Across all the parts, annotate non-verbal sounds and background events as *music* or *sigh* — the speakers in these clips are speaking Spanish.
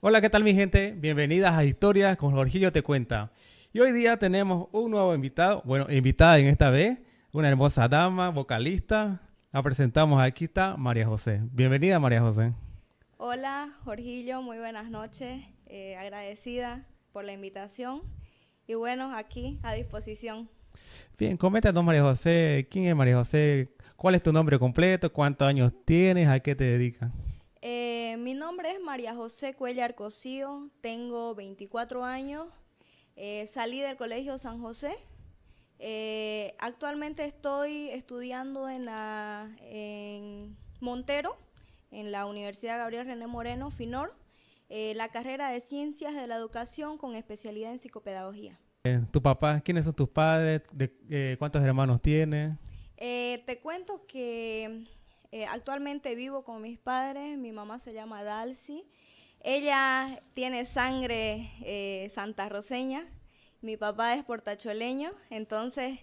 Hola, ¿qué tal mi gente? Bienvenidas a Historias con Jorgillo Te Cuenta. Y hoy día tenemos un nuevo invitado, bueno, invitada en esta vez, una hermosa dama, vocalista. La presentamos, aquí está María José. Bienvenida María José. Hola Jorgillo, muy buenas noches. Eh, agradecida por la invitación. Y bueno, aquí a disposición. Bien, coméntanos María José, ¿quién es María José? ¿Cuál es tu nombre completo? ¿Cuántos años tienes? ¿A qué te dedicas? Eh, mi nombre es María José Cuellar Cocío, tengo 24 años, eh, salí del Colegio San José. Eh, actualmente estoy estudiando en, Montero, en la Universidad Gabriel René Moreno, FINOR, la carrera de Ciencias de la Educación con especialidad en psicopedagogía. ¿Tu papá? ¿Quiénes son tus padres? ¿Cuántos hermanos tienes? te cuento que eh, actualmente vivo con mis padres, mi mamá se llama Dalcy, ella tiene sangre santa eh, santarroseña, mi papá es portacholeño, entonces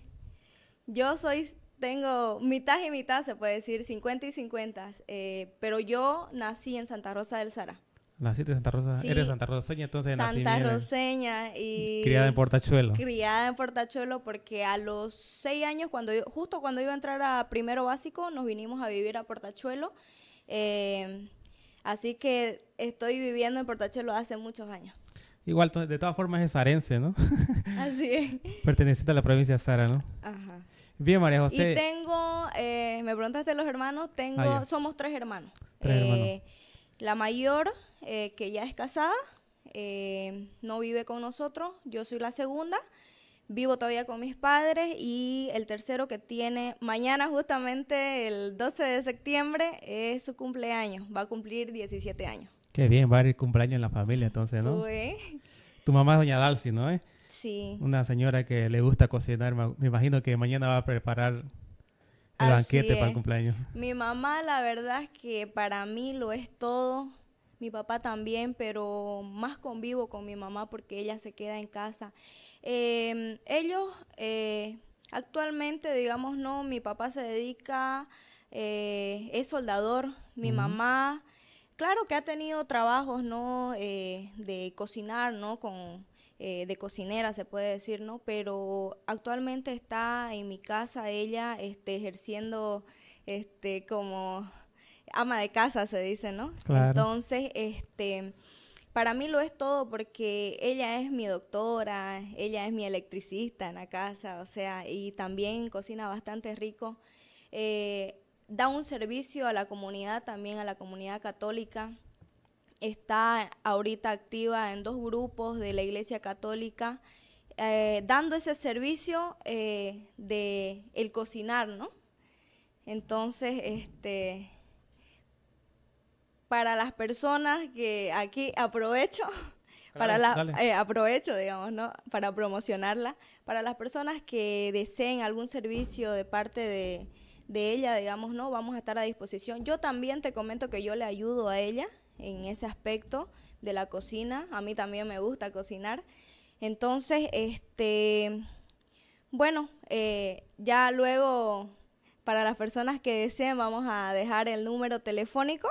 yo soy, tengo mitad y mitad, se puede decir, 50 y 50, eh, pero yo nací en Santa Rosa del Sara. Naciste en Santa Rosa, eres Santa Roseña, entonces Santa Rosa. y... Criada en Portachuelo. Criada en Portachuelo porque a los seis años, cuando justo cuando iba a entrar a primero básico, nos vinimos a vivir a Portachuelo. Eh, así que estoy viviendo en Portachuelo hace muchos años. Igual, de todas formas es sarense, ¿no? *laughs* Así es. Perteneciste a la provincia de Sara, ¿no? Ajá. Bien, María José. Y tengo, eh, me preguntaste los hermanos, tengo, ah, somos tres hermanos. Tres hermanos. Eh, la mayor eh, que ya es casada, eh, no vive con nosotros, yo soy la segunda, vivo todavía con mis padres y el tercero que tiene mañana justamente el 12 de septiembre es su cumpleaños, va a cumplir 17 años. Qué bien, va a el cumpleaños en la familia entonces, ¿no? Tu mamá es doña Dalcy, ¿no? Eh? Sí. Una señora que le gusta cocinar, me imagino que mañana va a preparar el banquete para el cumpleaños. Mi mamá, la verdad es que para mí lo es todo mi papá también, pero más convivo con mi mamá porque ella se queda en casa. Em, ellos eh, actualmente, digamos, no, mi papá se dedica, eh, es soldador, mi mamá, claro que ha tenido trabajos, ¿no? Eh, de cocinar, ¿no? Con, de cocinera, se puede decir, ¿no? Pero actualmente está en mi casa ella este, ejerciendo este, como ama de casa, se dice, ¿no? Entonces, este, para mí lo es todo porque ella es mi doctora, ella es mi electricista en la casa, o sea, y también cocina bastante rico. Eh, da un servicio a la comunidad, también a la comunidad católica. Está ahorita activa en dos grupos de la Iglesia Católica, eh, dando ese servicio del eh, de el cocinar, ¿no? Entonces, este, para las personas que aquí aprovecho, para la, eh, aprovecho, digamos, Para promocionarla. Para las personas que deseen algún servicio de parte de, ella, digamos, ¿no? Vamos a estar a disposición. Yo también te comento que yo le ayudo a ella en ese aspecto de la cocina. A mí también me gusta cocinar. Entonces, este, bueno, eh, ya luego, para las personas que deseen, vamos a dejar el número telefónico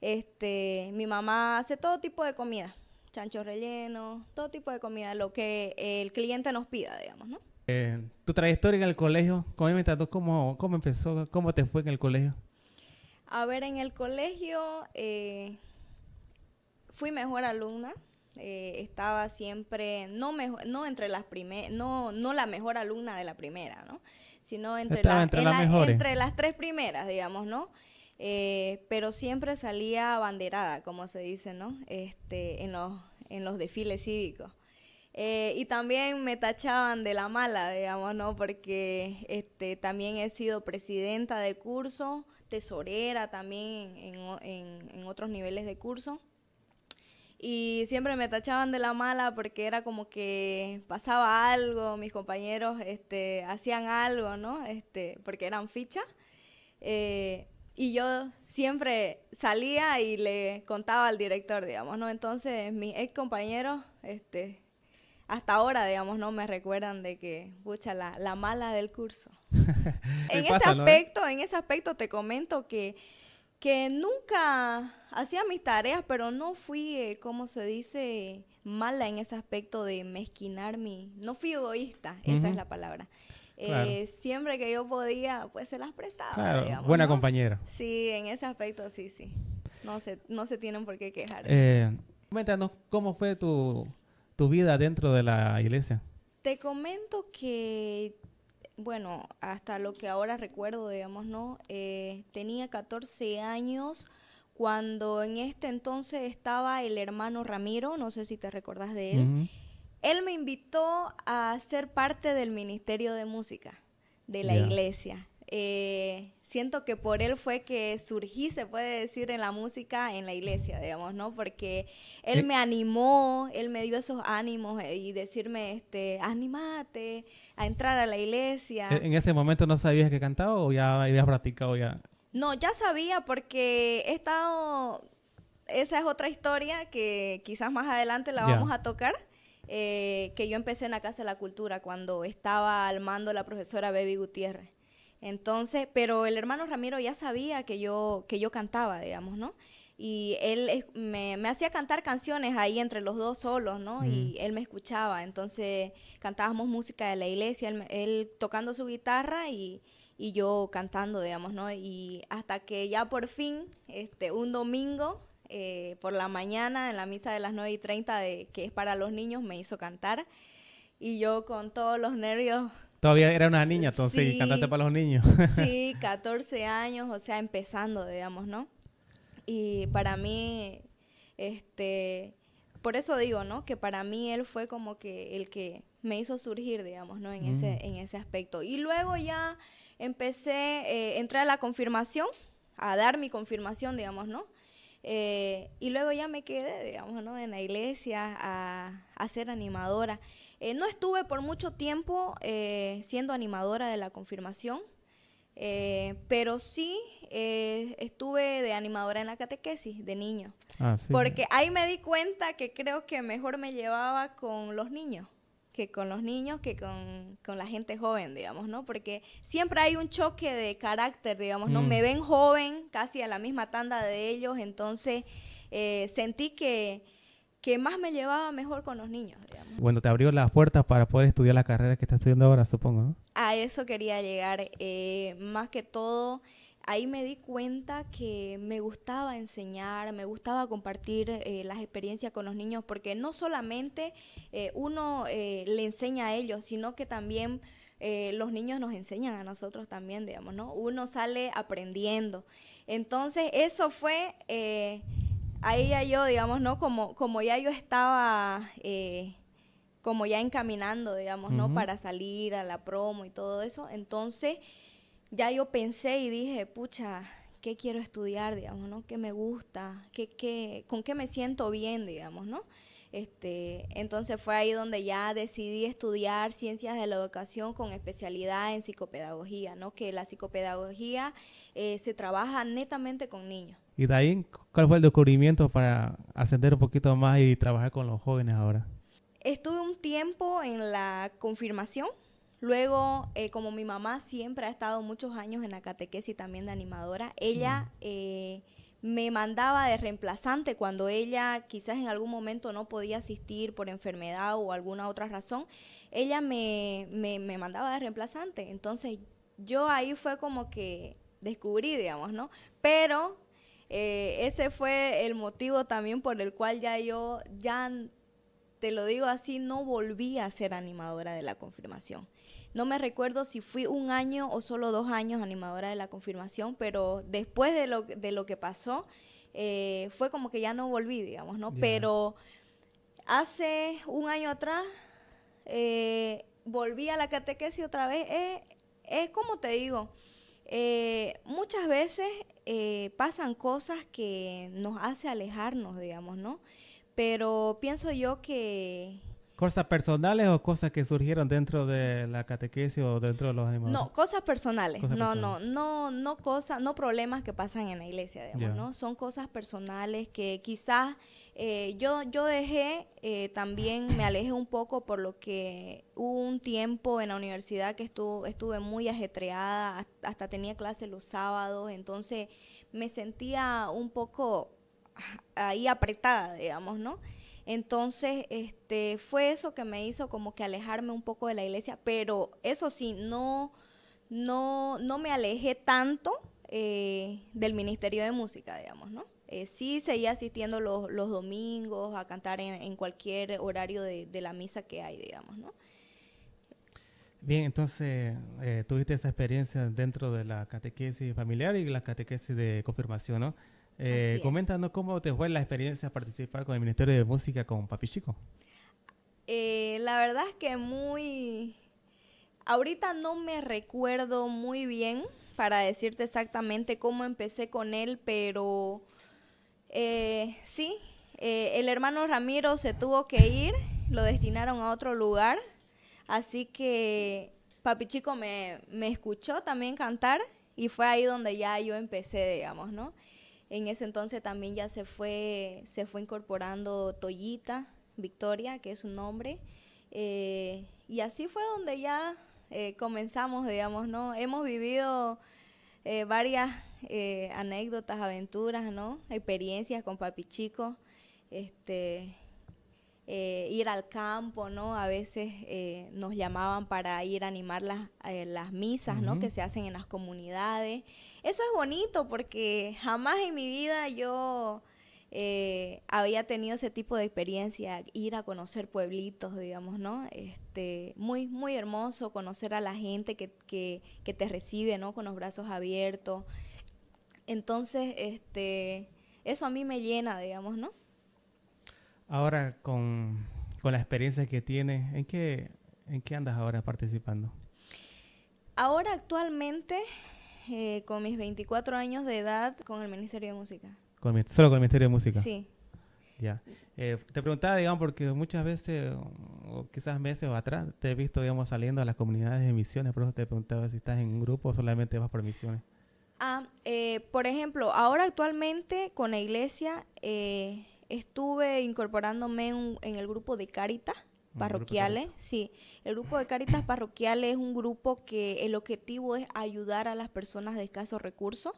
este, mi mamá hace todo tipo de comida, chancho relleno, todo tipo de comida, lo que el cliente nos pida, digamos, ¿no? Eh, tu trayectoria en el colegio, trató cómo, cómo empezó, cómo te fue en el colegio. A ver, en el colegio eh, fui mejor alumna. Eh, estaba siempre, no, mejor, no entre las primeras, no, no la mejor alumna de la primera, ¿no? Sino entre, las, entre las tres primeras, digamos, ¿no? Eh, pero siempre salía abanderada, como se dice, ¿no? Este, en, los, en los desfiles cívicos. Eh, y también me tachaban de la mala, digamos, ¿no? Porque este, también he sido presidenta de curso, tesorera también en, en, en otros niveles de curso. Y siempre me tachaban de la mala porque era como que pasaba algo, mis compañeros este, hacían algo, ¿no? Este, porque eran fichas. Eh, y yo siempre salía y le contaba al director, digamos, ¿no? Entonces mis ex compañeros, este, hasta ahora, digamos, ¿no? Me recuerdan de que, pucha, la, la mala del curso. *laughs* en ese aspecto, en ese aspecto te comento que, que nunca hacía mis tareas, pero no fui, eh, ¿cómo como se dice, mala en ese aspecto de mezquinar mi... No fui egoísta, esa es la palabra. Eh, siempre que yo podía, pues se las prestaba. buena compañera. Sí, en ese aspecto sí, sí. No se, no se tienen por qué quejar. Eh, coméntanos cómo fue tu, vida dentro de la iglesia. Te comento que, bueno, hasta lo que ahora recuerdo, digamos, ¿no? Eh, tenía 14 años cuando en este entonces estaba el hermano Ramiro, no sé si te recordás de él él me invitó a ser parte del Ministerio de Música de la iglesia. Eh, siento que por él fue que surgí, se puede decir, en la música en la iglesia, digamos, ¿no? Porque él eh. me animó, él me dio esos ánimos eh, y decirme, este, anímate a entrar a la iglesia. ¿E-, ¿En ese momento no sabías que cantaba o ya habías practicado ya? No, ya sabía porque he estado, esa es otra historia que quizás más adelante la vamos a tocar, eh, que yo empecé en la Casa de la Cultura cuando estaba al mando la profesora Baby Gutiérrez. Entonces, pero el hermano Ramiro ya sabía que yo, que yo cantaba, digamos, ¿no? Y él me, hacía cantar canciones ahí entre los dos solos, ¿no? Y él me escuchaba, entonces cantábamos música de la iglesia, él, tocando su guitarra y, yo cantando, digamos, ¿no? Y hasta que ya por fin, este, un domingo, eh, por la mañana en la misa de las 9 y 30, de, que es para los niños, me hizo cantar. Y yo con todos los nervios Todavía era una niña, entonces, sí, cantaste para los niños. sí, 14 *laughs* años, o sea, empezando, digamos, ¿no? Y para mí, este, por eso digo, ¿no? Que para mí él fue como que el que me hizo surgir, digamos, ¿no? En, mm. ese, en ese aspecto. Y luego ya empecé, eh, entré a la confirmación, a dar mi confirmación, digamos, ¿no? Eh, y luego ya me quedé, digamos, ¿no? en la iglesia a, ser animadora. Eh, no estuve por mucho tiempo eh, siendo animadora de la confirmación, pero sí estuve de animadora en la catequesis de niño. Ah, Porque ahí me di cuenta que creo que mejor me llevaba con los niños que con los niños que con, la gente joven, digamos, ¿no? Porque siempre hay un choque de carácter, digamos, ¿no? Mm. Me ven joven, casi a la misma tanda de ellos, entonces eh, sentí que, que más me llevaba mejor con los niños, digamos. Bueno, te abrió las puertas para poder estudiar la carrera que estás estudiando ahora, supongo, ¿no? A eso quería llegar, eh, más que todo ahí me di cuenta que me gustaba enseñar, me gustaba compartir eh, las experiencias con los niños, porque no solamente eh, uno eh, le enseña a ellos, sino que también los niños nos enseñan a nosotros también, digamos, ¿no? Uno sale aprendiendo. Entonces, eso fue, ahí ya yo, digamos, ¿no? Como, como ya yo estaba como ya encaminando, digamos, ¿no? Para salir a la promo y todo eso. Entonces, ya yo pensé y dije, pucha, ¿qué quiero estudiar, digamos, no? ¿Qué me gusta? ¿Qué, qué, con qué me siento bien, digamos, no? Este, entonces fue ahí donde ya decidí estudiar ciencias de la educación con especialidad en psicopedagogía, ¿no? Que la psicopedagogía eh, se trabaja netamente con niños. ¿Y de ahí cuál fue el descubrimiento para ascender un poquito más y trabajar con los jóvenes ahora? Estuve un tiempo en la confirmación, Luego, eh, como mi mamá siempre ha estado muchos años en la catequesis también de animadora, ella eh, me mandaba de reemplazante cuando ella quizás en algún momento no podía asistir por enfermedad o alguna otra razón, ella me, mandaba de reemplazante. Entonces yo ahí fue como que descubrí, digamos, ¿no? Pero eh, ese fue el motivo también por el cual ya yo, ya te lo digo así, no volví a ser animadora de la confirmación. No me recuerdo si fui un año o solo dos años animadora de la confirmación, pero después de lo, de lo que pasó, eh, fue como que ya no volví, digamos, ¿no? Pero hace un año atrás eh, volví a la catequesis otra vez. Es, como te digo, eh, muchas veces pasan cosas que nos hace alejarnos, digamos, ¿no? Pero pienso yo que, ¿Cosas personales o cosas que surgieron dentro de la catequesis o dentro de los animales? No, cosas personales. no, no, no, no cosas, no problemas que pasan en la iglesia, digamos, ¿no? Son cosas personales que quizás eh, yo, yo dejé, eh, también me alejé un poco por lo que hubo un tiempo en la universidad que estuvo, estuve muy ajetreada, hasta tenía clases los sábados, entonces me sentía un poco ahí apretada, digamos, ¿no? Entonces, este, fue eso que me hizo como que alejarme un poco de la iglesia, pero eso sí, no, no, no me alejé tanto eh, del Ministerio de Música, digamos, ¿no? Eh, sí seguía asistiendo los, domingos a cantar en, cualquier horario de, la misa que hay, digamos, ¿no? Bien, entonces eh, tuviste esa experiencia dentro de la catequesis familiar y la catequesis de confirmación, ¿no? Eh, coméntanos cómo te fue la experiencia participar con el Ministerio de Música con Papi Chico. Eh, la verdad es que muy... Ahorita no me recuerdo muy bien para decirte exactamente cómo empecé con él, pero eh, sí, el hermano Ramiro se tuvo que ir, lo destinaron a otro lugar, así que Papi Chico me, me escuchó también cantar y fue ahí donde ya yo empecé, digamos, ¿no? En ese entonces también ya se fue, se fue incorporando Toyita, Victoria, que es su nombre. Eh, y así fue donde ya eh, comenzamos, digamos, ¿no? Hemos vivido eh, varias anécdotas, aventuras, ¿no? Experiencias con papi chico, este, ir al campo, ¿no? A veces nos llamaban para ir a animar las, misas, ¿no? Que se hacen en las comunidades. Eso es bonito porque jamás en mi vida yo eh, había tenido ese tipo de experiencia, ir a conocer pueblitos, digamos, ¿no? Este, muy, muy hermoso conocer a la gente que, te recibe, ¿no? Con los brazos abiertos. Entonces, este, eso a mí me llena, digamos, ¿no? Ahora, con, con la experiencia que tienes, ¿en qué, ¿en qué andas ahora participando? Ahora actualmente eh, con mis 24 años de edad con el Ministerio de Música. ¿Solo con el Ministerio de Música? Sí. Ya. Eh, te preguntaba, digamos, porque muchas veces, o quizás meses atrás, te he visto, digamos, saliendo a las comunidades de misiones, por eso te preguntaba si estás en un grupo o solamente vas por misiones. Ah, eh, por ejemplo, ahora actualmente con la iglesia estuve incorporándome en, en, el grupo de Carita, parroquiales, sí. El grupo de Caritas Parroquiales es un grupo que el objetivo es ayudar a las personas de escasos recursos,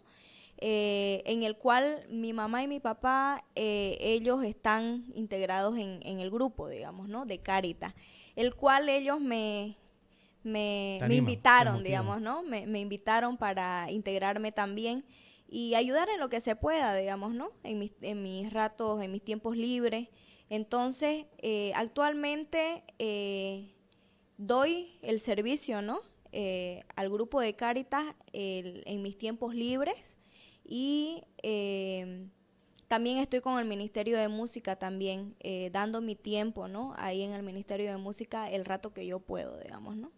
eh, en el cual mi mamá y mi papá, eh, ellos están integrados en, el grupo, digamos, ¿no? De Caritas, el cual ellos me... Me, me invitaron, digamos, ¿no? Me, me invitaron para integrarme también y ayudar en lo que se pueda, digamos, ¿no? En mis, en mis ratos, en mis tiempos libres. Entonces, eh, actualmente eh, doy el servicio, eh, al grupo de Caritas en mis tiempos libres y también estoy con el Ministerio de Música también, dando mi tiempo, Ahí en el Ministerio de Música el rato que yo puedo, digamos, ¿no?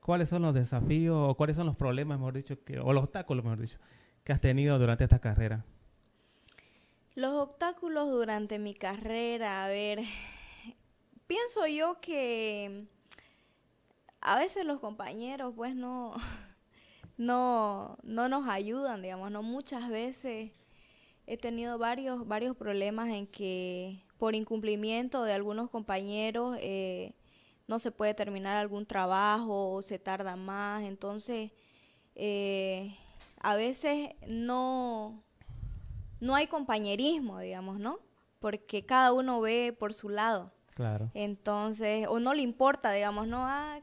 ¿Cuáles son los desafíos o cuáles son los problemas, mejor dicho, o los obstáculos, mejor dicho, que has tenido durante esta carrera? Los obstáculos durante mi carrera, a ver, *laughs* pienso yo que a veces los compañeros pues no, *laughs* no, no nos ayudan, digamos, no muchas veces he tenido varios, varios problemas en que por incumplimiento de algunos compañeros eh, no se puede terminar algún trabajo o se tarda más. Entonces, eh, a veces no, no hay compañerismo, digamos, ¿no? Porque cada uno ve por su lado. Claro. Entonces, o no le importa, digamos, no, ah,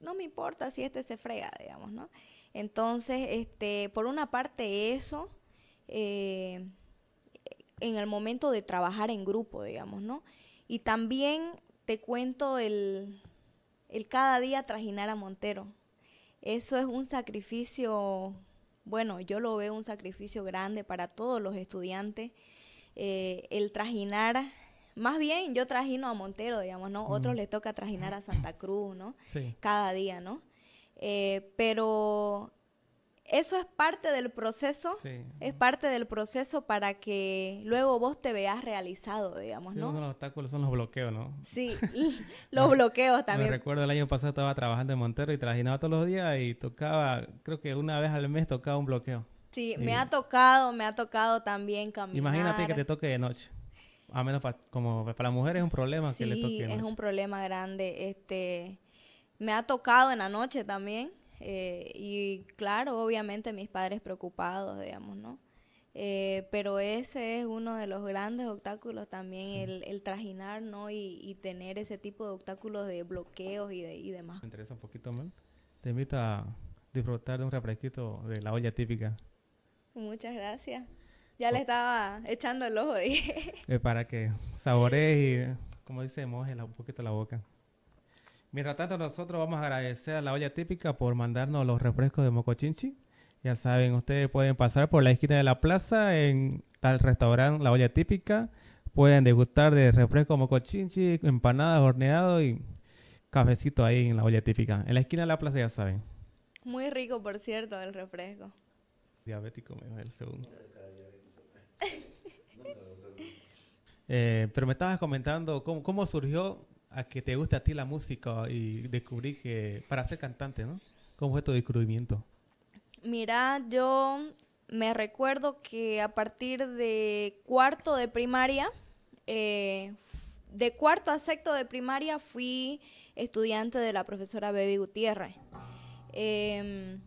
no me importa si este se frega, digamos, ¿no? Entonces, este, por una parte eso, eh, en el momento de trabajar en grupo, digamos, ¿no? Y también te cuento el, el cada día trajinar a Montero. Eso es un sacrificio bueno, yo lo veo un sacrificio grande para todos los estudiantes. Eh, el trajinar, más bien yo trajino a Montero, digamos, ¿no? A Otros mm. les toca trajinar a Santa Cruz, ¿no? Sí. Cada día, ¿no? Eh, pero eso es parte del proceso, es parte del proceso para que luego vos te veas realizado, digamos, ¿no? Uno de los obstáculos son los bloqueos, ¿no? Sí, *laughs* *laughs* los bloqueos también. Me recuerdo el año pasado estaba trabajando en Montero y trajinaba todos los días y tocaba, creo que una vez al mes tocaba un bloqueo. Sí, me ha tocado, me ha tocado también cambiar Imagínate que te toque de noche. A menos como para la mujer es un problema que le toque. Sí, es un problema grande. Este, me ha tocado en la noche también. Eh, y claro, obviamente mis padres preocupados, digamos, ¿no? Eh, pero ese es uno de los grandes obstáculos también, el, el, trajinar, ¿no? Y, y, tener ese tipo de obstáculos de bloqueos y, de, y demás. ¿Te interesa un poquito más? Te invito a disfrutar de un refresquito de la olla típica. Muchas gracias. Ya le estaba echando el ojo. ahí. *laughs* Eh, para que saborees y, como dice, mojes un poquito la boca. Mientras tanto, nosotros vamos a agradecer a la olla típica por mandarnos los refrescos de Mocochinchi. Ya saben, ustedes pueden pasar por la esquina de la plaza en tal restaurante La Olla Típica. Pueden degustar de refresco mocochinchi, empanadas, horneado y cafecito ahí en La Olla Típica. En la esquina de la plaza ya saben. Muy rico, por cierto, el refresco. Diabético me el segundo. *laughs* Eh, pero me estabas comentando cómo surgió a que te guste a ti la música y descubrí que para ser cantante, ¿no? ¿Cómo fue tu descubrimiento? Mira, yo me recuerdo que a partir de cuarto de primaria, eh, de cuarto a sexto de primaria fui estudiante de la profesora Bebi Gutiérrez. Em,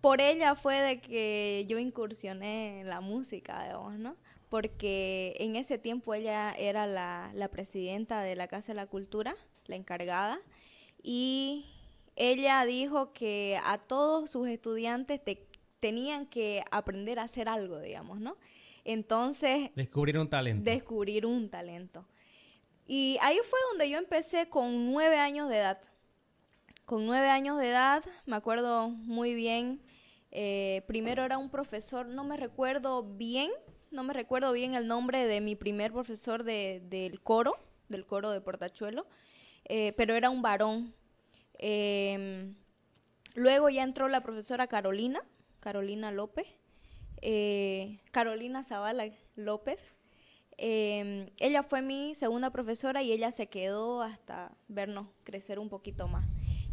por ella fue de que yo incursioné en la música, digamos, ¿no? porque en ese tiempo ella era la, presidenta de la Casa de la Cultura, la encargada, y ella dijo que a todos sus estudiantes tenían que aprender a hacer algo, digamos, ¿no? Entonces... Descubrir un talento. Descubrir un talento. Y ahí fue donde yo empecé con nueve años de edad. Con nueve años de edad, me acuerdo muy bien, eh, primero era un profesor, no me recuerdo bien no me recuerdo bien el nombre de mi primer profesor del coro, del coro de Portachuelo, eh, pero era un varón. Em, luego ya entró la profesora Carolina, Carolina López, eh, Carolina Zavala López. Em, ella fue mi segunda profesora y ella se quedó hasta vernos crecer un poquito más.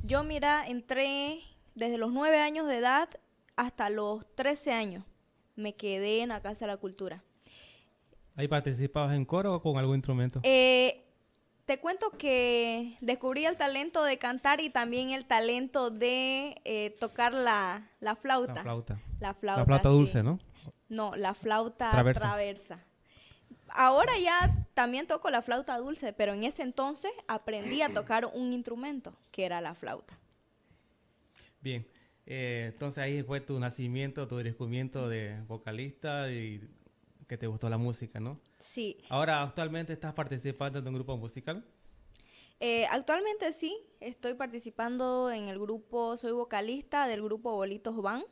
Yo, mira, entré desde los nueve años de edad hasta los 13 años me quedé en la Casa de la Cultura. ¿Ahí participabas en coro o con algún instrumento? Eh, te cuento que descubrí el talento de cantar y también el talento de eh, tocar la, la, flauta. La flauta. La flauta, dulce, ¿no? No, la flauta traversa. Ahora ya también toco la flauta dulce, pero en ese entonces aprendí a tocar un instrumento, que era la flauta. Bien. Eh, entonces ahí fue tu nacimiento, tu descubrimiento de vocalista y que te gustó la música, ¿no? Sí. Ahora, actualmente estás participando en un grupo musical. Eh, actualmente sí, estoy participando en el grupo, soy vocalista del grupo Bolitos Van,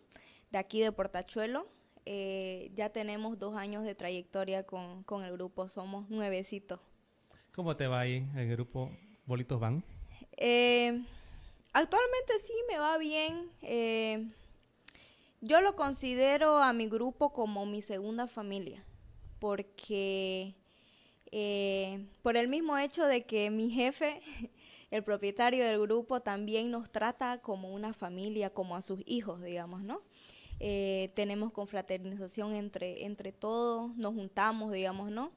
de aquí de Portachuelo. Eh, ya tenemos dos años de trayectoria con, con el grupo, somos nuevecitos. ¿Cómo te va ahí el grupo Bolitos Van? Eh, Actualmente sí me va bien. Eh, yo lo considero a mi grupo como mi segunda familia, porque eh, por el mismo hecho de que mi jefe, *laughs* el propietario del grupo, también nos trata como una familia, como a sus hijos, digamos, ¿no? Eh, tenemos confraternización entre, entre todos, nos juntamos, digamos, ¿no?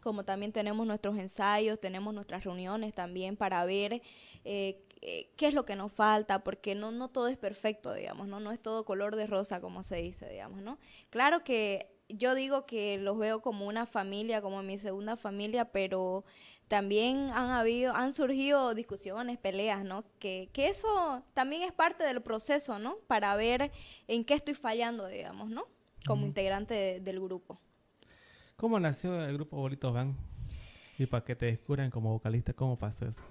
Como también tenemos nuestros ensayos, tenemos nuestras reuniones también para ver eh, qué es lo que nos falta, porque no, no todo es perfecto, digamos, ¿no? No es todo color de rosa, como se dice, digamos, ¿no? Claro que yo digo que los veo como una familia, como mi segunda familia, pero también han habido, han surgido discusiones, peleas, ¿no? Que, eso también es parte del proceso, ¿no? Para ver en qué estoy fallando, digamos, ¿no? Como integrante del grupo. ¿Cómo nació el grupo Bolitos Van? Y para que te descubran como vocalista, ¿cómo pasó eso?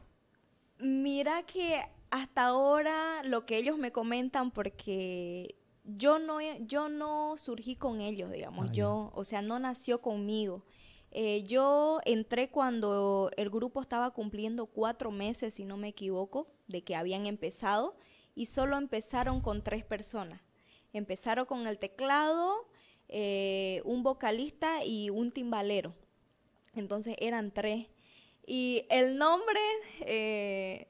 Mira que hasta ahora lo que ellos me comentan, porque yo no, yo no surgí con ellos, digamos, ah, yo, o sea, no nació conmigo. Eh, yo entré cuando el grupo estaba cumpliendo cuatro meses, si no me equivoco, de que habían empezado y solo empezaron con tres personas. Empezaron con el teclado, eh, un vocalista y un timbalero. Entonces eran tres. Y el nombre eh,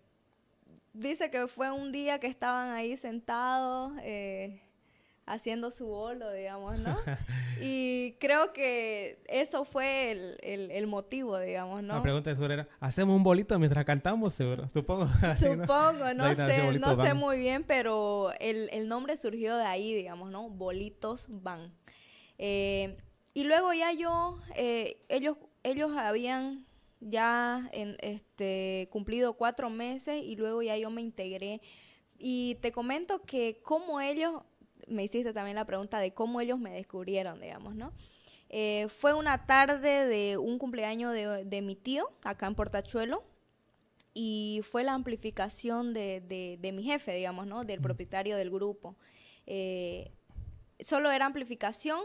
dice que fue un día que estaban ahí sentados eh, haciendo su bolo, digamos, ¿no? *laughs* y creo que eso fue el, motivo, digamos, ¿no? La pregunta de era, ¿hacemos un bolito mientras cantamos, seguro? Supongo. *laughs* Supongo, no, sé, no sé muy bien, pero el, nombre surgió de ahí, digamos, ¿no? Bolitos van. Eh, y luego ya yo, ellos, ellos habían ya en, este, cumplido cuatro meses y luego ya yo me integré. Y te comento que cómo ellos, me hiciste también la pregunta de cómo ellos me descubrieron, digamos, ¿no? Eh, fue una tarde de un cumpleaños de, mi tío acá en Portachuelo y fue la amplificación de, mi jefe, digamos, ¿no? Del propietario del grupo. Eh, solo era amplificación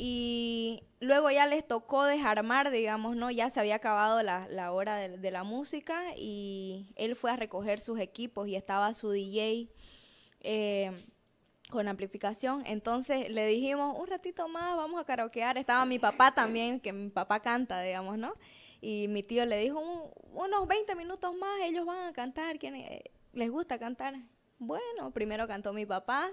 y luego ya les tocó desarmar, digamos, ¿no? Ya se había acabado la, hora de, la música y él fue a recoger sus equipos y estaba su DJ eh, con amplificación. Entonces le dijimos, un ratito más, vamos a karaokear. Estaba mi papá también, que mi papá canta, digamos, ¿no? Y mi tío le dijo, unos 20 minutos más, ellos van a cantar, eh, les gusta cantar? Bueno, primero cantó mi papá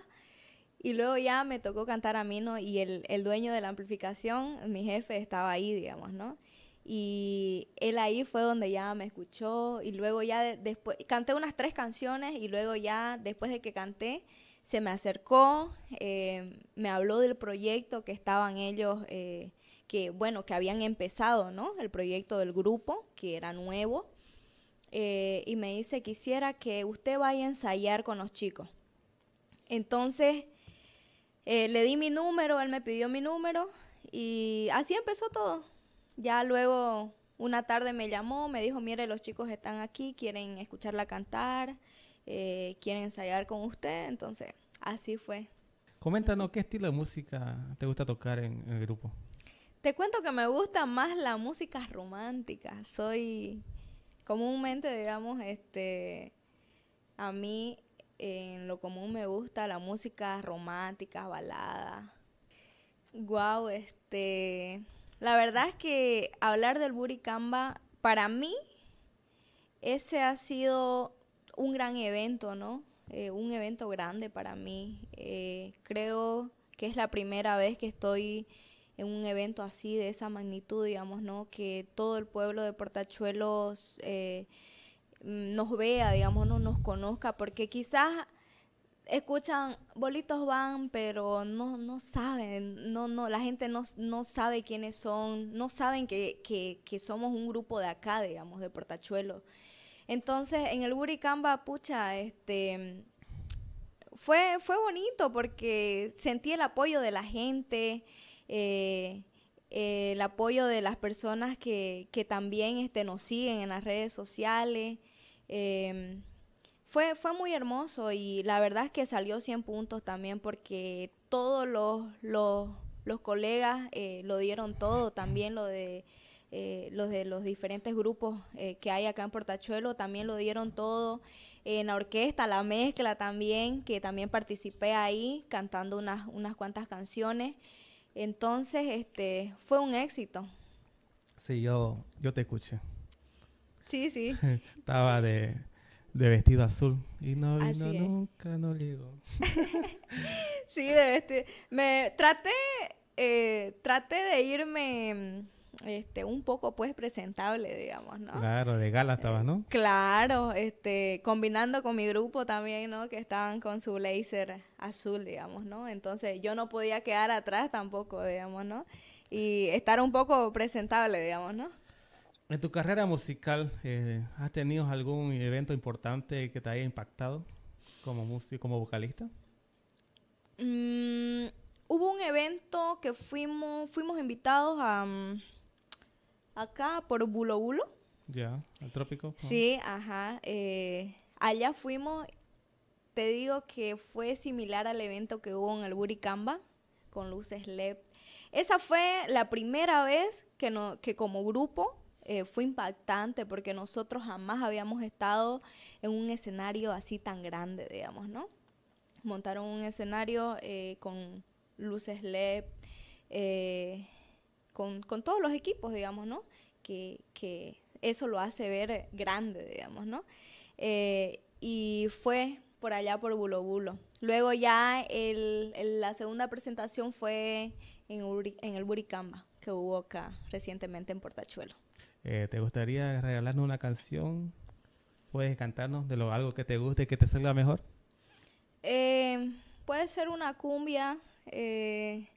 y luego ya me tocó cantar a mí, ¿no? Y el, el dueño de la amplificación, mi jefe, estaba ahí, digamos, ¿no? Y él ahí fue donde ya me escuchó y luego ya después, canté unas tres canciones y luego ya después de que canté, se me acercó, eh, me habló del proyecto que estaban ellos, eh, que bueno, que habían empezado, ¿no? El proyecto del grupo, que era nuevo, eh, y me dice, quisiera que usted vaya a ensayar con los chicos. Entonces, eh, le di mi número, él me pidió mi número y así empezó todo. Ya luego una tarde me llamó, me dijo, mire, los chicos están aquí, quieren escucharla cantar, eh, quieren ensayar con usted, entonces así fue. Coméntanos, ¿qué estilo de música te gusta tocar en, el grupo? Te cuento que me gusta más la música romántica. Soy comúnmente, digamos, este, a mí en lo común me gusta la música romántica, balada. Wow, este, la verdad es que hablar del Buricamba para mí ese ha sido un gran evento, ¿no? Eh, un evento grande para mí. Eh, creo que es la primera vez que estoy en un evento así de esa magnitud, digamos, ¿no? Que todo el pueblo de Portachuelos eh, Mm, nos vea, digamos, no nos conozca, porque quizás escuchan, bolitos van, pero no, saben, no, no, la gente no, no sabe quiénes son, no saben que, somos un grupo de acá, digamos, de Portachuelo. Entonces, en el Buricamba, pucha, este, fue, bonito porque sentí el apoyo de la gente, eh, eh, el apoyo de las personas que, también este, nos siguen en las redes sociales. Em, fue, fue muy hermoso y la verdad es que salió 100 puntos también porque todos los, los, colegas eh, lo dieron todo, también lo de, eh, los de los diferentes grupos eh, que hay acá en Portachuelo también lo dieron todo. En la orquesta, la mezcla también, que también participé ahí cantando unas, unas cuantas canciones. Entonces, este, fue un éxito. Sí, yo, yo te escuché. Sí, sí. *laughs* Estaba de, vestido azul. Y no vino nunca, no llegó. *laughs* sí, de vestido Me traté, eh, traté de irme este, un poco pues presentable, digamos, ¿no? Claro, de gala eh, estaba, ¿no? claro, este, combinando con mi grupo también, ¿no? Que estaban con su blazer azul, digamos, ¿no? Entonces yo no podía quedar atrás tampoco, digamos, ¿no? Y estar un poco presentable, digamos, ¿no? En tu carrera musical, eh, ¿has tenido algún evento importante que te haya impactado como músico, como vocalista? Mm, hubo un evento que fuimos, fuimos invitados a mm, acá por Bulo Bulo. Ya, al trópico. Sí, ajá. Eh, allá fuimos, te digo que fue similar al evento que hubo en el Buricamba con luces LED. Esa fue la primera vez que, no, que como grupo eh, fue impactante porque nosotros jamás habíamos estado en un escenario así tan grande, digamos, ¿no? Montaron un escenario eh, con luces LED, eh, con, todos los equipos, digamos, ¿no? Que, eso lo hace ver grande, digamos, ¿no? y fue por allá por Bulo Bulo. Luego ya la segunda presentación fue en, en el Buricamba que hubo acá recientemente en Portachuelo. Eh, ¿Te gustaría regalarnos una canción? ¿Puedes cantarnos de lo, algo que te guste y que te salga mejor? Em, puede ser una cumbia eh,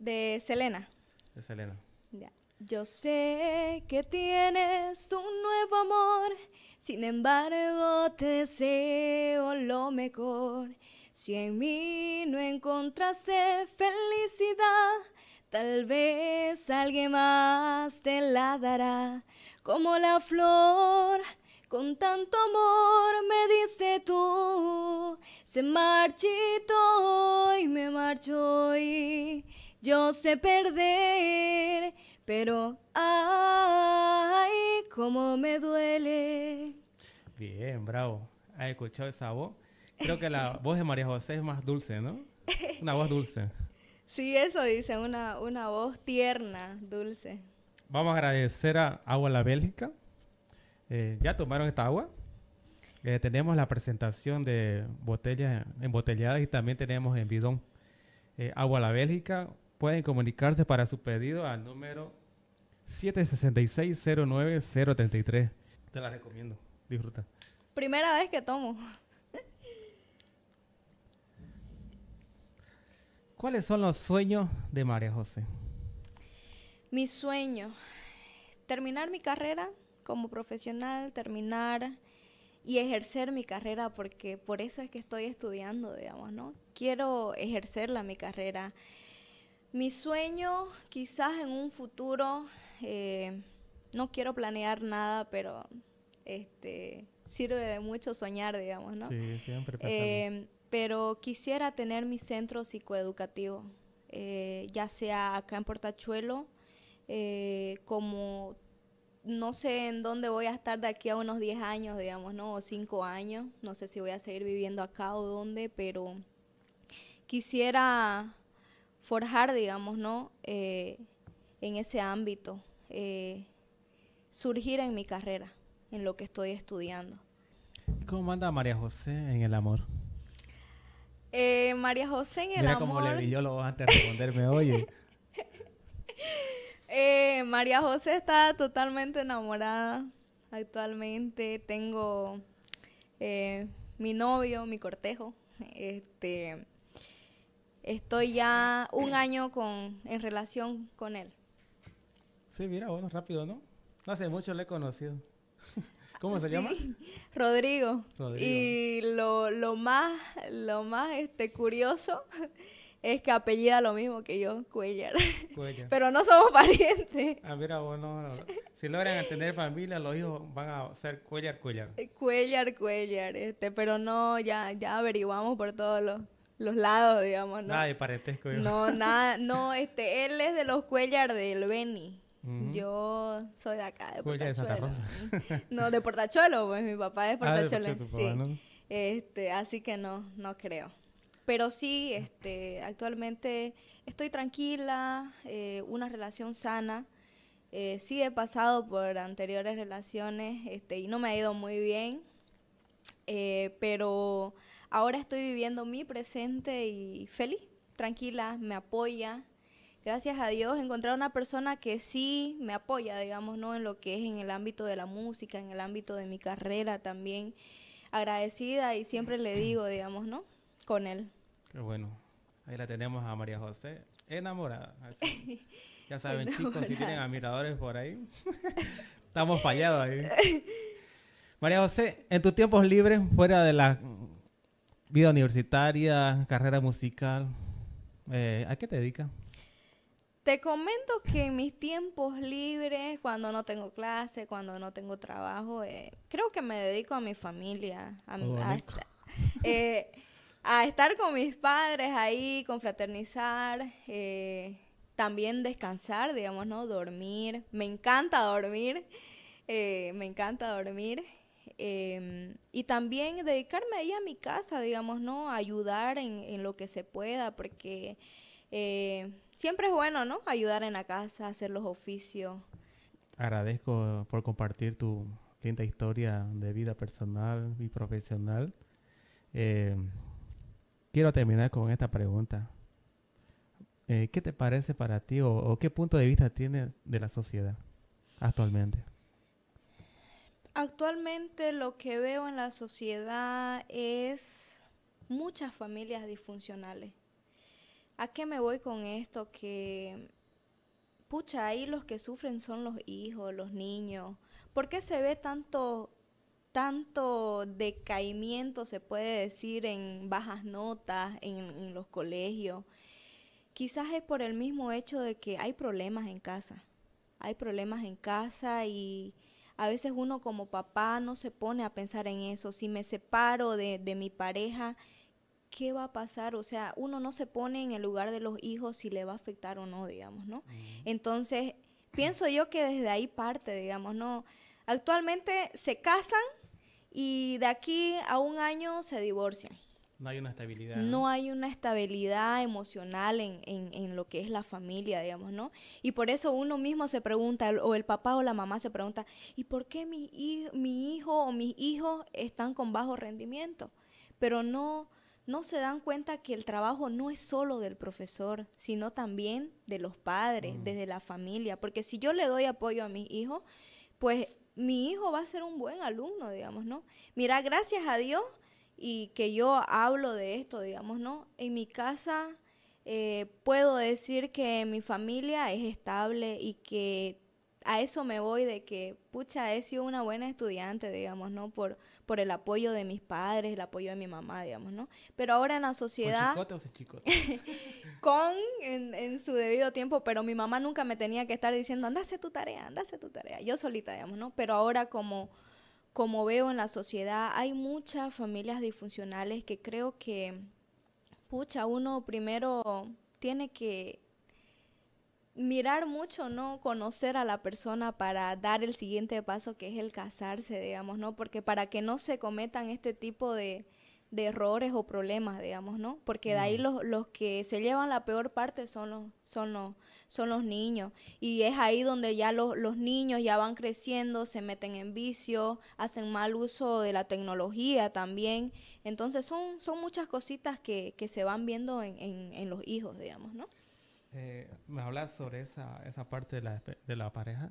de Selena. De Selena. Yo sé que tienes un nuevo amor, sin embargo te deseo lo mejor. Si en mí no encontraste felicidad, Tal vez alguien más te la dará como la flor. Con tanto amor me diste tú, se marchito y me marchó y yo sé perder, pero ay, cómo me duele. Bien, bravo. ¿Has escuchado esa voz? Creo que la *laughs* voz de María José es más dulce, ¿no? Una voz dulce. Sí, eso dice, una, una voz tierna, dulce. Vamos a agradecer a Agua La Bélgica. Eh, ya tomaron esta agua. Eh, tenemos la presentación de botellas embotelladas y también tenemos en bidón. Eh, agua La Bélgica. Pueden comunicarse para su pedido al número 766-09033. Te la recomiendo. Disfruta. Primera vez que tomo. ¿Cuáles son los sueños de María José? Mi sueño, terminar mi carrera como profesional, terminar y ejercer mi carrera, porque por eso es que estoy estudiando, digamos, ¿no? Quiero ejercerla mi carrera. Mi sueño, quizás en un futuro, eh, no quiero planear nada, pero este, sirve de mucho soñar, digamos, ¿no? Sí, siempre pasamos. Eh, pero quisiera tener mi centro psicoeducativo, eh, ya sea acá en Portachuelo, eh, como no sé en dónde voy a estar de aquí a unos 10 años, digamos, ¿no? O 5 años, no sé si voy a seguir viviendo acá o dónde, pero quisiera forjar, digamos, ¿no? Eh, en ese ámbito, surgir en mi carrera, en lo que estoy estudiando. cómo anda María José en el amor? Eh, María José en el amor. cómo le yo lo antes responderme, oye. *laughs* Eh, María José está totalmente enamorada actualmente. Tengo eh, mi novio, mi cortejo. Este, estoy ya un año con, en relación con él. Sí, mira, bueno, rápido, ¿no? No hace mucho le he conocido. *laughs* ¿Cómo se llama? *laughs* Rodrigo. Y lo, más, lo más este, curioso *laughs* es que apellida lo mismo que yo, Cuellar. *laughs* Pero no somos parientes. Ah, mira, Si logran tener familia, los hijos van a ser Cuellar, Cuellar. Eh, Cuellar, Cuellar. Este, pero no, ya, ya averiguamos por todos los lados, digamos, ¿no? Nada de parentesco. No, nada, no, este, él es de los Cuellar del Beni. Yo soy de acá, de Portachuelo. De Santa *laughs* no, de Portachuelo, pues mi papá es ah, Portachuelo. de este, así que no, no creo. Pero sí, este, actualmente estoy tranquila, eh, una relación sana. Eh, sí he pasado por anteriores relaciones este, y no me ha ido muy bien, eh, pero ahora estoy viviendo mi presente y feliz, tranquila, me apoya, gracias a Dios, encontrar una persona que sí me apoya, digamos, ¿no? En lo que es en el ámbito de la música, en el ámbito de mi carrera también. Agradecida y siempre le *clears throat* digo, digamos, ¿no? Con él. Qué bueno. Ahí la tenemos a María José, enamorada. *laughs* Ya saben, chicos, si tienen admiradores por ahí, *laughs* estamos fallados ahí. *laughs* María José, en tus tiempos libres, fuera de la vida universitaria, carrera musical, eh, ¿a qué te dedicas? Te comento que en mis tiempos libres, cuando no tengo clase, cuando no tengo trabajo, eh, creo que me dedico a mi familia, a, oh, eh, estar con mis padres ahí, confraternizar, eh, también descansar, digamos, ¿no? Dormir. Me encanta dormir, me encanta dormir. Em, y también dedicarme ahí a mi casa, digamos, ¿no? Ayudar en lo que se pueda, porque eh, siempre es bueno, ¿no? Ayudar en la casa, hacer los oficios. Agradezco por compartir tu linda historia de vida personal y profesional. Eh, quiero terminar con esta pregunta. Eh, ¿Qué te parece para ti o, o, qué punto de vista tienes de la sociedad actualmente? Actualmente lo que veo en la sociedad es muchas familias disfuncionales. ¿A qué me voy con esto? Que, pucha, ahí los que sufren son los hijos, los niños. ¿Por qué se ve tanto, tanto decaimiento, se puede decir, en bajas notas, en, los colegios? Quizás es por el mismo hecho de que hay problemas en casa. Hay problemas en casa y a veces uno como papá no se pone a pensar en eso. Si me separo de mi pareja, qué va a pasar, o sea, uno no se pone en el lugar de los hijos si le va a afectar o no, digamos, ¿no? Entonces, pienso yo que desde ahí parte, digamos, ¿no? Actualmente se casan y de aquí a un año se divorcian. No hay una estabilidad. ¿no? hay una estabilidad emocional en, en, lo que es la familia, digamos, ¿no? Y por eso uno mismo se pregunta, o el papá o la mamá se pregunta, ¿y por qué mi, mi hijo o mis hijos están con bajo rendimiento? Pero no, no se dan cuenta que el trabajo no es solo del profesor, sino también de los padres, mm. desde la familia. Porque si yo le doy apoyo a mis hijos, pues mi hijo va a ser un buen alumno, digamos, ¿no? Mira, gracias a Dios y que yo hablo de esto, digamos, ¿no? En mi casa eh, puedo decir que mi familia es estable y que a eso me voy de que, pucha, he sido una buena estudiante, digamos, ¿no? Por, por el apoyo de mis padres, el apoyo de mi mamá, digamos, ¿no? Pero ahora en la sociedad... ¿Con *laughs* con, en, su debido tiempo, pero mi mamá nunca me tenía que estar diciendo, hacer tu tarea, hacer tu tarea, yo solita, digamos, ¿no? Pero ahora como, como veo en la sociedad, hay muchas familias disfuncionales que creo que, pucha, uno primero tiene que mirar mucho, ¿no? Conocer a la persona para dar el siguiente paso que es el casarse, digamos, ¿no? Porque para que no se cometan este tipo de, errores o problemas, digamos, ¿no? Porque de ahí mm. los, los que se llevan la peor parte son los, son los, son los niños. Y es ahí donde ya los, los niños ya van creciendo, se meten en vicio, hacen mal uso de la tecnología también. Entonces son, son muchas cositas que, que se van viendo en, en los hijos, digamos, ¿no? Eh, me hablas sobre esa, parte de la, pareja.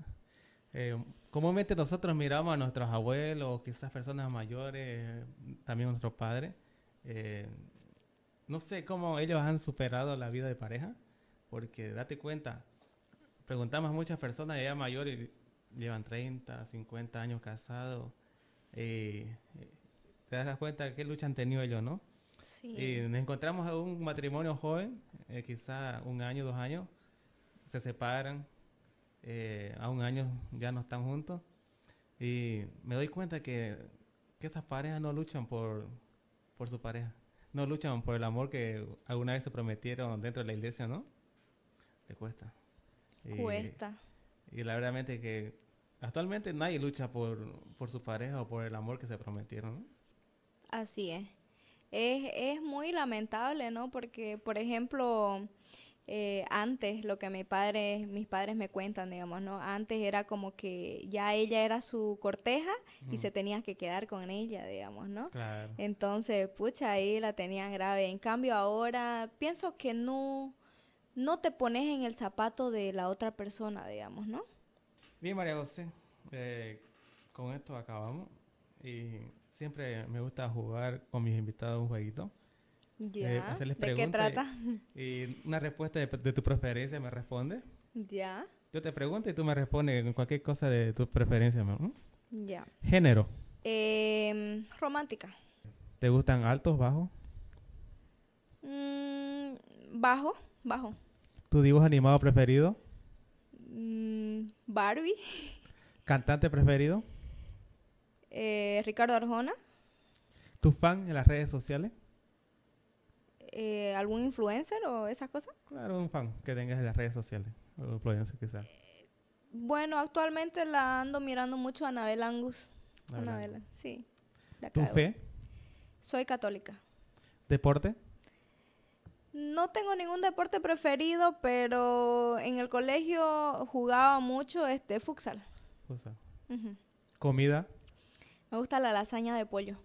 Eh, comúnmente nosotros miramos a nuestros abuelos, quizás personas mayores, también a nuestros padres. Eh, no sé cómo ellos han superado la vida de pareja, porque date cuenta, preguntamos a muchas personas ya mayores, llevan 30, 50 años casados, te das cuenta de qué lucha han tenido ellos, ¿no? Y nos encontramos a un matrimonio joven, eh, quizá un año, dos años, se separan, eh, a un año ya no están juntos. Y me doy cuenta que, que esas parejas no luchan por, por su pareja, no luchan por el amor que alguna vez se prometieron dentro de la iglesia, ¿no? Le cuesta. Y, cuesta. Y la verdad es que actualmente nadie lucha por, por su pareja o por el amor que se prometieron, Así es es, muy lamentable, ¿no? Porque, por ejemplo, eh, antes lo que mi padre, mis padres me cuentan, digamos, ¿no? Antes era como que ya ella era su corteja y se tenía que quedar con ella, digamos, ¿no? Claro. Entonces, pucha, ahí la tenían grave. En cambio, ahora pienso que no, no te pones en el zapato de la otra persona, digamos, ¿no? Bien, María José, eh, con esto acabamos y siempre me gusta jugar con mis invitados un jueguito. Ya. Eh, ¿De qué trata? Y, una respuesta de, tu preferencia me responde. Ya. Yo te pregunto y tú me respondes con cualquier cosa de tu preferencia. Ya. Género. Em, romántica. ¿Te gustan altos, bajos? Mm, bajo, bajo. ¿Tu dibujo animado preferido? Mm, Barbie. ¿Cantante preferido? Eh, Ricardo Arjona. ¿Tu fan en las redes sociales? Eh, ¿Algún influencer o esas cosas? Claro, un fan que tengas en las redes sociales, bueno, actualmente la ando mirando mucho a Anabel Angus. sí. ¿Tu fe? Soy católica. ¿Deporte? No tengo ningún deporte preferido, pero en el colegio jugaba mucho este futsal. ¿Comida? Me gusta la lasaña de pollo.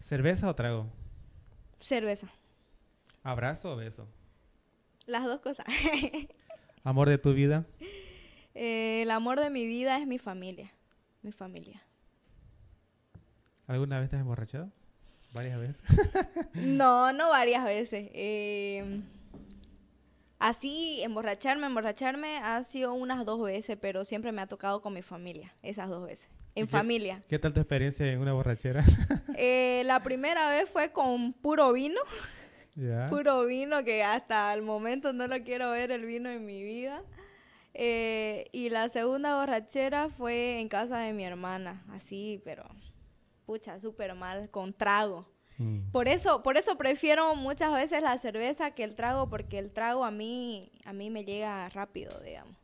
¿Cerveza o trago? Cerveza. ¿Abrazo o beso? Las dos cosas. *laughs* ¿Amor de tu vida? Eh, el amor de mi vida es mi familia. Mi familia. ¿Alguna vez te has emborrachado? ¿Varias veces? *laughs* no, *laughs* no varias veces. Em, así, emborracharme, emborracharme ha sido unas dos veces, pero siempre me ha tocado con mi familia, esas dos veces en familia. Qué, tal tu experiencia en una borrachera? *laughs* Eh, *laughs* la primera vez fue con puro vino. Puro vino que hasta el momento no lo quiero ver el vino en mi vida. Eh, y la segunda borrachera fue en casa de mi hermana, así, pero pucha, súper mal, con trago. Mm. Por eso, por eso prefiero muchas veces la cerveza que el trago, porque el trago a mí, a mí me llega rápido, digamos.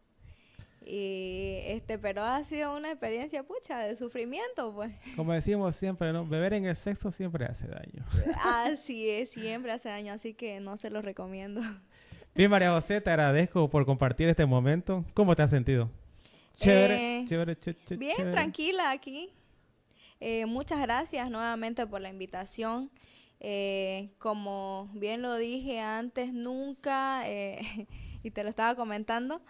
Y este, pero ha sido una experiencia pucha de sufrimiento, pues. Como decimos siempre, ¿no? Beber en el sexo siempre hace daño. *laughs* Así es, siempre hace daño, así que no se lo recomiendo. Bien, María José, te agradezco por compartir este momento. ¿Cómo te has sentido? Chévere, eh, chévere, Bien, tranquila aquí. Eh, muchas gracias nuevamente por la invitación. Eh, como bien lo dije antes, nunca, *laughs* y te lo estaba comentando,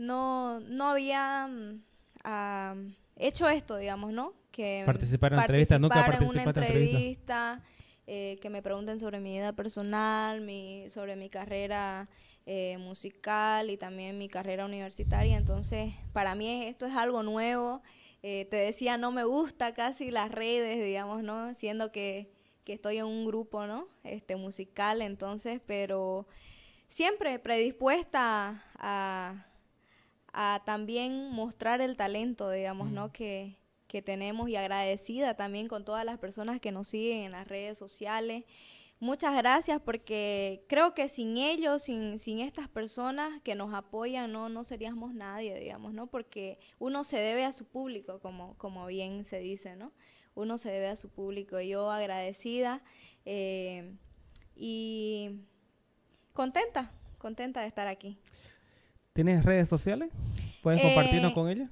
no, no había mm, ah, hecho esto, digamos, ¿no? Que participar en entrevistas, nunca en una entrevista. Eh, que me pregunten sobre mi vida personal, mi, sobre mi carrera eh, musical y también mi carrera universitaria. Entonces, para mí esto es algo nuevo. Eh, te decía, no me gusta casi las redes, digamos, ¿no? Siendo que, que estoy en un grupo, ¿no? Este, musical, entonces, pero siempre predispuesta a, a también mostrar el talento, digamos, ¿no? Mm. Que, tenemos y agradecida también con todas las personas que nos siguen en las redes sociales. Muchas gracias porque creo que sin ellos, sin, estas personas que nos apoyan, no, no seríamos nadie, digamos, ¿no? Porque uno se debe a su público, como, como bien se dice, ¿no? Uno se debe a su público. Yo agradecida eh, y contenta, contenta de estar aquí. ¿Tienes redes sociales? ¿Puedes eh, compartirnos con ella?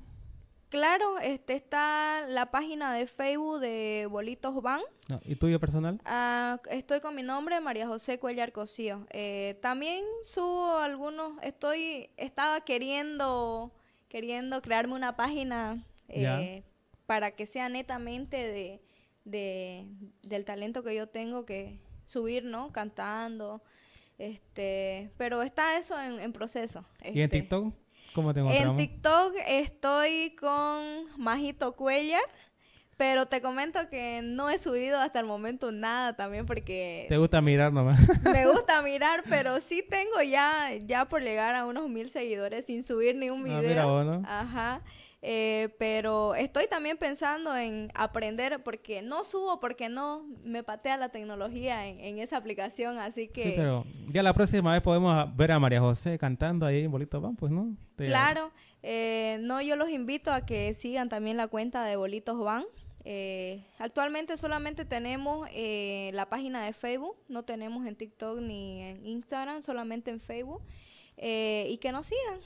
Claro, este está la página de Facebook de Bolitos Van. Ah, ¿Y tuyo personal? Ah, estoy con mi nombre, María José Cuellar Cosío. Eh, también subo algunos, estoy, estaba queriendo, queriendo crearme una página eh, para que sea netamente de, del talento que yo tengo que subir, ¿no? Cantando, este, pero está eso en, proceso. ¿Y en este. TikTok? ¿Cómo te En TikTok estoy con Majito Cuellar. Pero te comento que no he subido hasta el momento nada también porque... Te gusta mirar nomás. *laughs* Me gusta *laughs* mirar, pero sí tengo ya, ya por llegar a unos mil seguidores sin subir ni un ah, video. mira ¿no? Ajá. Eh, pero estoy también pensando en aprender porque no subo, porque no me patea la tecnología en, esa aplicación, así que... Sí, pero ya la próxima vez podemos ver a María José cantando ahí en Bolitos Van, pues, ¿no? Claro, eh, no, yo los invito a que sigan también la cuenta de Bolitos Van. Eh, actualmente solamente tenemos la página de Facebook, no tenemos en TikTok ni en Instagram, solamente en Facebook. y que nos sigan.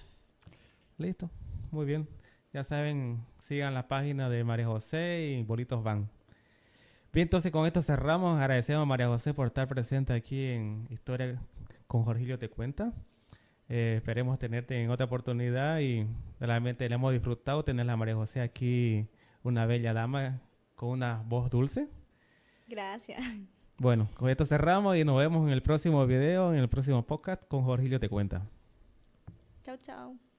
Listo, muy bien. Ya saben, sigan la página de María José y Bolitos Van. Bien, entonces con esto cerramos. Agradecemos a María José por estar presente aquí en Historia con Jorgilio Te Cuenta. Eh, esperemos tenerte en otra oportunidad y realmente le hemos disfrutado tener a María José aquí, una bella dama con una voz dulce. Gracias. Bueno, con esto cerramos y nos vemos en el próximo video, en el próximo podcast con Jorgilio Te Cuenta. Chao, chao.